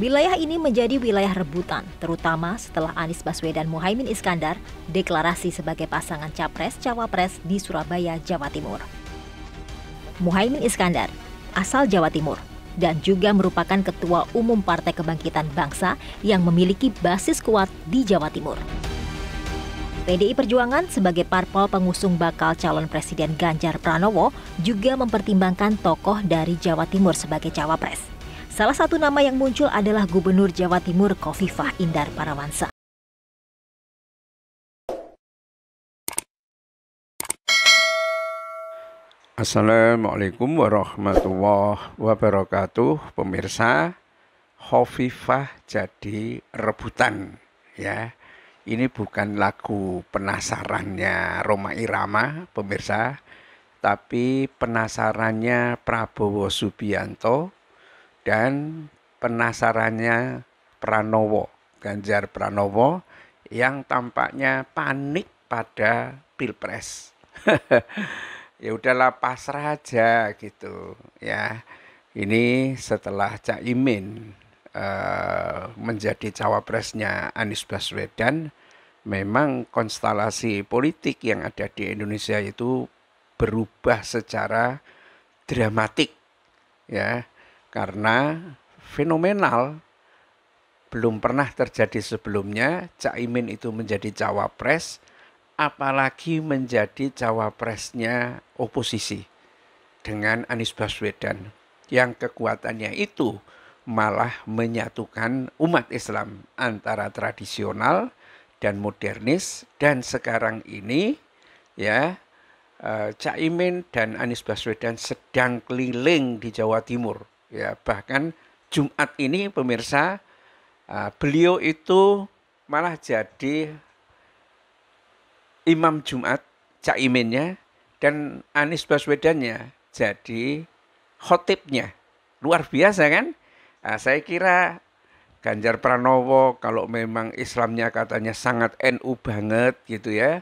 Wilayah ini menjadi wilayah rebutan, terutama setelah Anies Baswedan Muhaimin Iskandar deklarasi sebagai pasangan Capres-Cawapres di Surabaya, Jawa Timur. Muhaimin Iskandar, asal Jawa Timur, dan juga merupakan Ketua Umum Partai Kebangkitan Bangsa yang memiliki basis kuat di Jawa Timur. PDI Perjuangan sebagai parpol pengusung bakal calon Presiden Ganjar Pranowo juga mempertimbangkan tokoh dari Jawa Timur sebagai cawapres. Salah satu nama yang muncul adalah Gubernur Jawa Timur Kofifah Indar Parawansa. Assalamualaikum warahmatullahi wabarakatuh Pemirsa Hovifah jadi rebutan ya Ini bukan lagu penasarannya Roma Irama pemirsa Tapi penasarannya Prabowo Subianto dan penasarannya Pranowo, Ganjar Pranowo yang tampaknya panik pada Pilpres. ya udahlah pasrah aja gitu ya. Ini setelah Cak Imin uh, menjadi cawapresnya Anies Baswedan, memang konstelasi politik yang ada di Indonesia itu berubah secara dramatik ya karena fenomenal belum pernah terjadi sebelumnya Caimin itu menjadi cawapres apalagi menjadi cawapresnya oposisi dengan Anies Baswedan yang kekuatannya itu malah menyatukan umat Islam antara tradisional dan modernis dan sekarang ini ya eh, Caimin dan Anies Baswedan sedang keliling di Jawa Timur Ya, bahkan Jumat ini pemirsa uh, beliau itu malah jadi imam Jumat Cak dan Anies Baswedannya jadi khotibnya. Luar biasa kan? Nah, saya kira Ganjar Pranowo kalau memang Islamnya katanya sangat NU banget gitu ya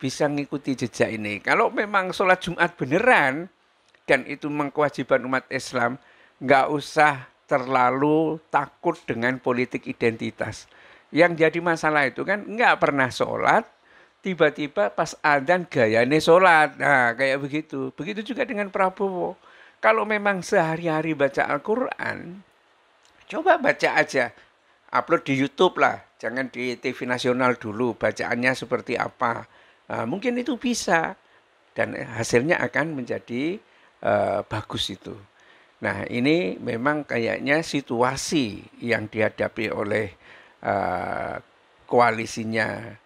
bisa ngikuti jejak ini. Kalau memang sholat Jumat beneran dan itu mengkewajiban umat Islam, nggak usah terlalu takut dengan politik identitas. Yang jadi masalah itu kan nggak pernah sholat, tiba-tiba pas adzan gayane sholat. Nah kayak begitu. Begitu juga dengan Prabowo. Kalau memang sehari-hari baca Al-Quran, coba baca aja. Upload di Youtube lah, jangan di TV nasional dulu bacaannya seperti apa. Nah, mungkin itu bisa dan hasilnya akan menjadi uh, bagus itu. Nah, ini memang kayaknya situasi yang dihadapi oleh uh, koalisinya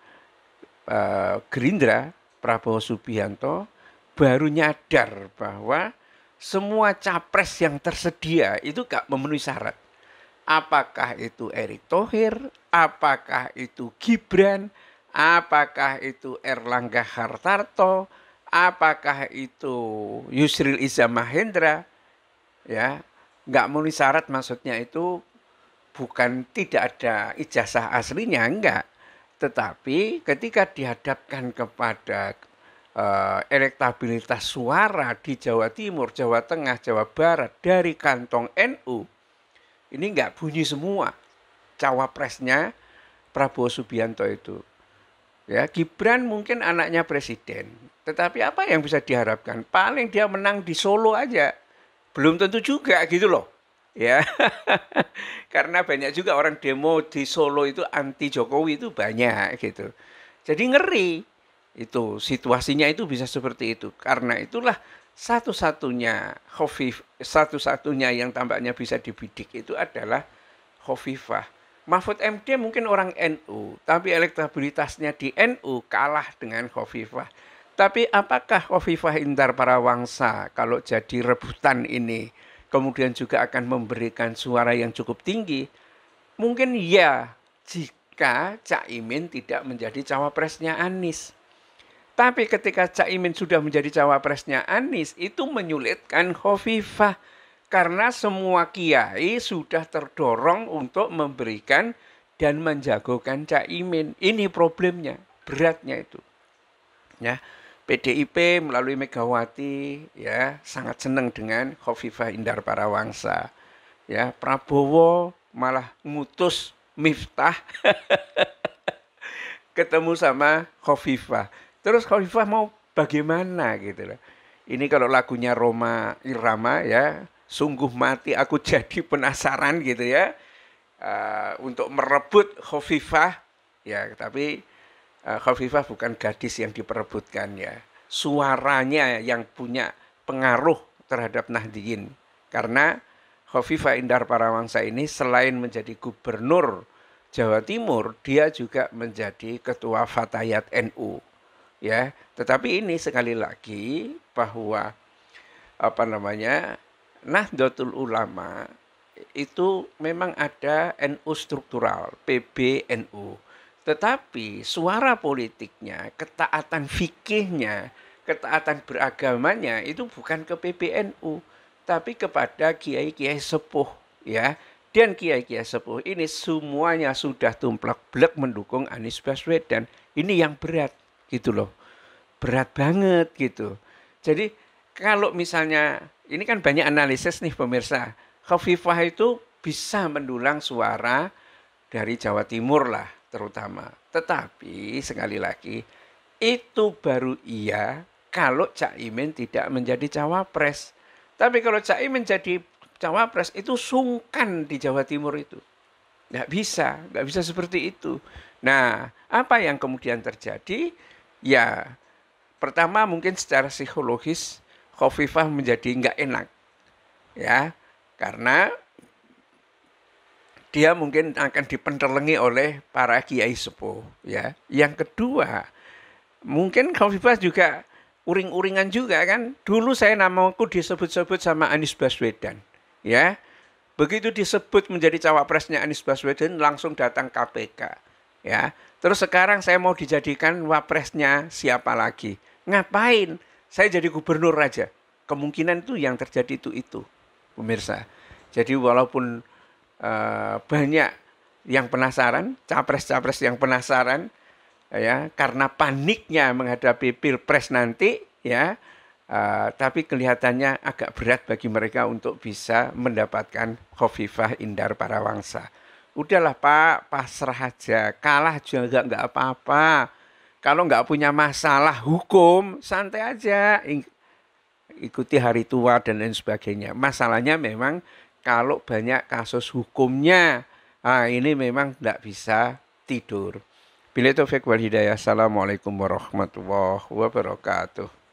uh, Gerindra Prabowo Subianto baru nyadar bahwa semua capres yang tersedia itu gak memenuhi syarat. Apakah itu Erick Thohir, apakah itu Gibran, apakah itu Erlangga Hartarto, apakah itu Yusril Iza Mahendra, ya nggak memenuhi syarat maksudnya itu bukan tidak ada ijazah aslinya enggak tetapi ketika dihadapkan kepada uh, elektabilitas suara di Jawa Timur, Jawa Tengah, Jawa Barat dari kantong NU ini enggak bunyi semua cawapresnya Prabowo Subianto itu. Ya, Gibran mungkin anaknya presiden, tetapi apa yang bisa diharapkan? Paling dia menang di Solo aja belum tentu juga gitu loh. Ya. Karena banyak juga orang demo di Solo itu anti Jokowi itu banyak gitu. Jadi ngeri itu situasinya itu bisa seperti itu. Karena itulah satu-satunya Khofif satu-satunya yang tampaknya bisa dibidik itu adalah Khofifah. Mahfud MD mungkin orang NU, tapi elektabilitasnya di NU kalah dengan Khofifah tapi apakah Kofifah Indar Parawangsa kalau jadi rebutan ini kemudian juga akan memberikan suara yang cukup tinggi? Mungkin ya jika Cak Imin tidak menjadi cawapresnya Anies. Tapi ketika Cak Imin sudah menjadi cawapresnya Anies itu menyulitkan Kofifah karena semua kiai sudah terdorong untuk memberikan dan menjagokan Cak Imin. Ini problemnya, beratnya itu. Ya. PDIP melalui Megawati ya sangat senang dengan Khofifah Indar Parawangsa. Ya, Prabowo malah ngutus Miftah ketemu sama Khofifah. Terus Khofifah mau bagaimana gitu loh. Ini kalau lagunya Roma Irama ya, sungguh mati aku jadi penasaran gitu ya. Uh, untuk merebut Khofifah ya, tapi Eh, Khafifah bukan gadis yang diperebutkan ya. Suaranya yang punya pengaruh terhadap Nahdiyin. Karena Khafifah Indar Parawangsa ini selain menjadi gubernur Jawa Timur, dia juga menjadi ketua Fatayat NU. Ya, tetapi ini sekali lagi bahwa apa namanya? Nahdlatul Ulama itu memang ada NU struktural, PBNU tetapi suara politiknya, ketaatan fikihnya, ketaatan beragamanya itu bukan ke PBNU, tapi kepada kiai-kiai sepuh ya. Dan kiai-kiai sepuh ini semuanya sudah tumplak blek mendukung Anies Baswedan. Ini yang berat gitu loh. Berat banget gitu. Jadi kalau misalnya ini kan banyak analisis nih pemirsa. Khofifah itu bisa mendulang suara dari Jawa Timur lah terutama. Tetapi sekali lagi itu baru iya kalau Cak Imin tidak menjadi cawapres. Tapi kalau Cak Imin jadi cawapres itu sungkan di Jawa Timur itu. Nggak bisa, nggak bisa seperti itu. Nah, apa yang kemudian terjadi? Ya, pertama mungkin secara psikologis Khofifah menjadi nggak enak. Ya, karena dia mungkin akan dipenterlengi oleh para kiai sepuh ya. Yang kedua, mungkin kalau bebas juga uring-uringan juga kan. Dulu saya namaku disebut-sebut sama Anies Baswedan ya. Begitu disebut menjadi cawapresnya Anies Baswedan langsung datang KPK ya. Terus sekarang saya mau dijadikan wapresnya siapa lagi? Ngapain? Saya jadi gubernur aja. Kemungkinan itu yang terjadi itu itu, pemirsa. Jadi walaupun Eh, banyak yang penasaran, capres-capres yang penasaran ya karena paniknya menghadapi pilpres nanti ya. Uh, tapi kelihatannya agak berat bagi mereka untuk bisa mendapatkan Khofifah Indar Parawangsa. Udahlah Pak, pasrah aja. Kalah juga nggak apa-apa. Kalau nggak punya masalah hukum, santai aja. Ikuti hari tua dan lain sebagainya. Masalahnya memang kalau banyak kasus hukumnya. Ah, ini memang tidak bisa tidur. Bila taufik wal hidayah. Assalamualaikum warahmatullahi wabarakatuh.